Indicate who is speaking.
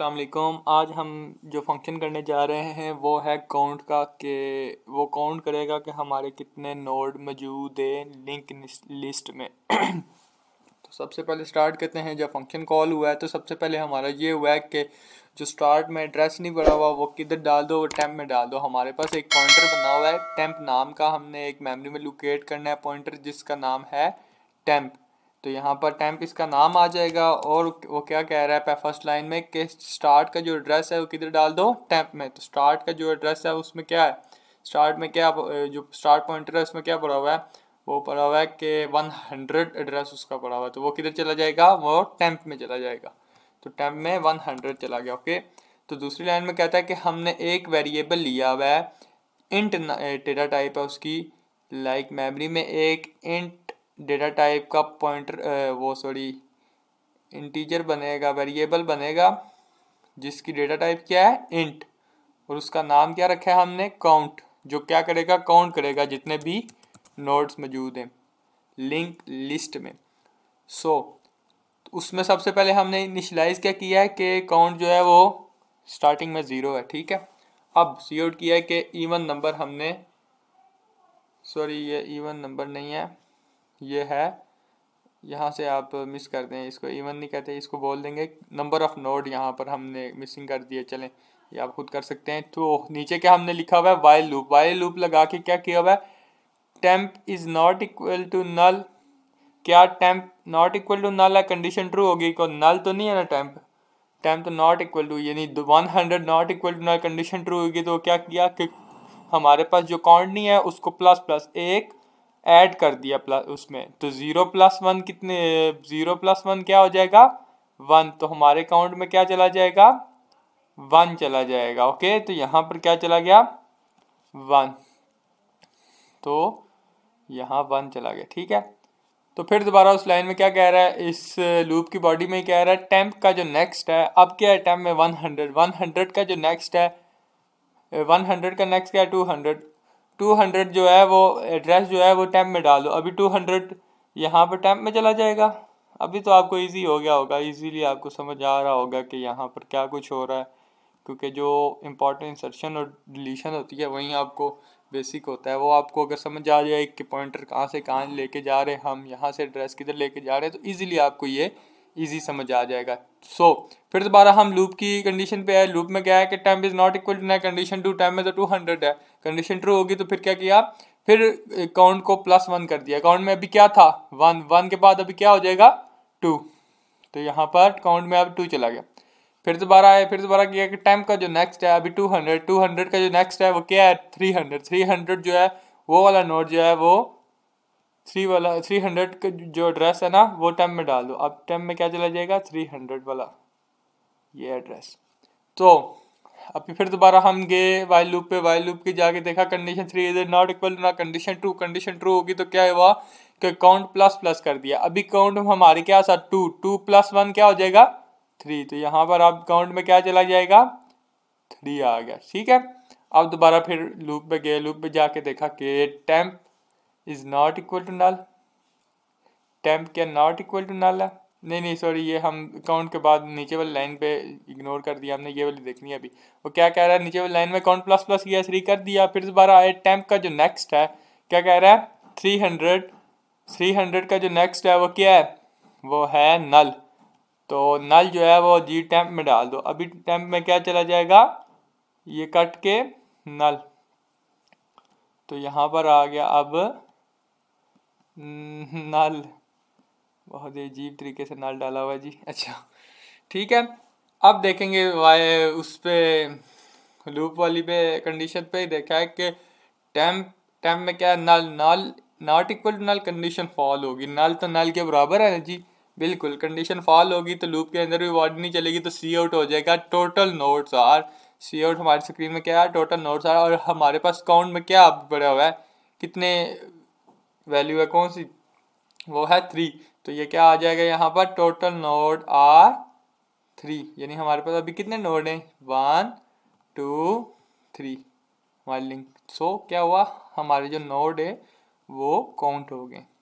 Speaker 1: अस्सलाम आज हम जो फंक्शन करने जा रहे हैं वो है काउंट का कि वो काउंट करेगा कि हमारे कितने नोड मौजूद है लिंक लिस्ट में तो सबसे पहले स्टार्ट करते हैं जब फंक्शन कॉल हुआ है तो सबसे पहले हमारा ये हुआ है कि जो स्टार्ट में एड्रेस नहीं बना हुआ वो किधर डाल दो वो टैंप में डाल दो हमारे पास एक पॉइंटर बना हुआ है टैंप नाम का हमने एक मेमरी में लोकेट करना है पॉइंटर जिसका नाम है टैंप तो यहाँ पर टैम्प इसका नाम आ जाएगा और वो क्या कह रहा है फर्स्ट लाइन में कि स्टार्ट का जो एड्रेस है वो किधर डाल दो टैम्प में तो स्टार्ट का जो एड्रेस है उसमें क्या है स्टार्ट में क्या जो स्टार्ट पॉइंटर है उसमें क्या पड़ा हुआ है वो पड़ा हुआ है कि वन हंड्रेड एड्रेस उसका पड़ा हुआ है तो वो किधर चला जाएगा वो टैंप में चला जाएगा तो टैंप में वन हंड्रेड चला गया ओके तो दूसरी लाइन में कहता है कि हमने एक वेरिएबल लिया हुआ है इंट डेटा टाइप है उसकी लाइक like मेमोरी में एक इंट डेटा टाइप का पॉइंटर वो सॉरी इंटीजर बनेगा वेरिएबल बनेगा जिसकी डेटा टाइप क्या है इंट और उसका नाम क्या रखा है हमने काउंट जो क्या करेगा काउंट करेगा जितने भी नोड्स मौजूद हैं लिंक लिस्ट में सो so, उसमें सबसे पहले हमने इनिशलाइज क्या किया है कि काउंट जो है वो स्टार्टिंग में ज़ीरो है ठीक है अब सी आउट किया है कि इवन नंबर हमने सॉरी ये इवन नंबर नहीं है ये है यहाँ से आप मिस कर दें इसको इवन नहीं कहते इसको बोल देंगे नंबर ऑफ़ नोड यहाँ पर हमने मिसिंग कर दिए चलें ये आप खुद कर सकते हैं तो नीचे क्या हमने लिखा हुआ है वाइल लूप वाइल लूप लगा के क्या किया हुआ है temp is not equal to null क्या temp not equal to null है कंडीशन ट्रू होगी को नल तो नहीं है ना टेम्प टेम्प तो नॉट इक्वल टू यानी one hundred not equal to null condition true होगी तो क्या किया कि हमारे पास जो काउंट नहीं है उसको प्लस प्लस एक ऐड कर दिया प्लस उसमें तो ज़ीरो प्लस वन कितने ज़ीरो प्लस वन क्या हो जाएगा वन तो हमारे अकाउंट में क्या चला जाएगा वन चला जाएगा ओके तो यहाँ पर क्या चला गया वन तो यहाँ वन चला गया ठीक है तो फिर दोबारा उस लाइन में क्या कह रहा है इस लूप की बॉडी में कह रहा है टेम्प का जो नेक्स्ट है अब क्या है टेम्प में वन हंड्रेड वन हंड्रेड का जो नेक्स्ट है वन हंड्रेड का नेक्स्ट क्या है टू हंड्रेड टू हंड्रेड जो है वो एड्रेस जो है वो टैम में डालो अभी टू हंड्रेड यहाँ पर टैम में चला जाएगा अभी तो आपको इजी हो गया होगा इजीली आपको समझ आ रहा होगा कि यहाँ पर क्या कुछ हो रहा है क्योंकि जो इम्पोर्टेंट इंसर्शन और डिलीशन होती है वहीं आपको बेसिक होता है वो आपको अगर समझ आ जाए कि पॉइंटर कहाँ से कहाँ लेके जा रहे हैं हम यहाँ से एड्रेस किधर लेके जा रहे हैं तो ईज़िली आपको ये ईजी समझ आ जाएगा सो so, फिर दोबारा हम लूप की कंडीशन पे आए लूप में क्या है कि time is not equal to ना कंडीशन टू टाइम में तो टू हंड्रेड है कंडीशन ट्रू होगी तो फिर क्या किया फिर अकाउंट को प्लस वन कर दिया अकाउंट में अभी क्या था वन वन के बाद अभी क्या हो जाएगा टू तो यहाँ पर काउंट में अब टू चला गया फिर दोबारा आया फिर दोबारा किया कि टाइम का जो नेक्स्ट है अभी टू हंड्रेड टू हंड्रेड का जो नेक्स्ट है वो क्या है थ्री हंड्रेड थ्री हंड्रेड जो है वो वाला नोट जो है वो थ्री वाला थ्री हंड्रेड का जो एड्रेस है ना वो टेम में डाल दो अब टेम में क्या चला जाएगा थ्री हंड्रेड वाला ये एड्रेस तो अभी फिर दोबारा हम गए वाइल लूप पे वाइल लूप के जाके देखा condition three is not equal ना कंडीशन टू कंडीशन ट्रू होगी तो क्या हुआ कि काउंट प्लस प्लस कर दिया अभी काउंट हमारे क्या था टू टू प्लस वन क्या हो जाएगा थ्री तो यहाँ पर आप काउंट में क्या चला जाएगा थ्री आ गया ठीक है अब दोबारा फिर लूप पे गए लूप पे जाके देखा कि temp is not equal to null temp क्या नॉट इक्वल टू नल है नहीं नहीं सॉरी ये हम काउंट के बाद नीचे वाली लाइन पे इग्नोर कर दिया हमने ये वाली देखनी है अभी वो क्या कह रहा है नीचे वाली लाइन में काउंट प्लस प्लस किया थ्री कर दिया फिर दोबारा आए टेम्प का जो नेक्स्ट है क्या कह रहा है थ्री हंड्रेड थ्री हंड्रेड का जो नेक्स्ट है वो क्या है वो है नल तो नल जो है वो जी टैम्प में डाल दो अभी टैम्प में क्या चला जाएगा ये कट के नल तो यहाँ पर आ गया अब हम्म, नल बहुत ही अजीब तरीके से नल डाला हुआ जी अच्छा ठीक है अब देखेंगे वाई उस पर लूप वाली पे कंडीशन पे देखा है कि टैम टैम में क्या है null null not equal to null condition false होगी नल तो नल के बराबर है ना जी बिल्कुल कंडीशन फॉल होगी तो लूप के अंदर भी वार्ड नहीं चलेगी तो सी आउट हो जाएगा total nodes are C out हमारी स्क्रीन में क्या है टोटल नोट्स आर और हमारे पास काउंट में क्या बढ़ा हुआ है कितने वैल्यू है कौन सी वो है थ्री तो ये क्या आ जाएगा यहाँ पर टोटल नोड आर थ्री यानी हमारे पास अभी कितने नोड हैं वन टू थ्री हमारी लिंक सो क्या हुआ हमारे जो नोड है वो काउंट हो गए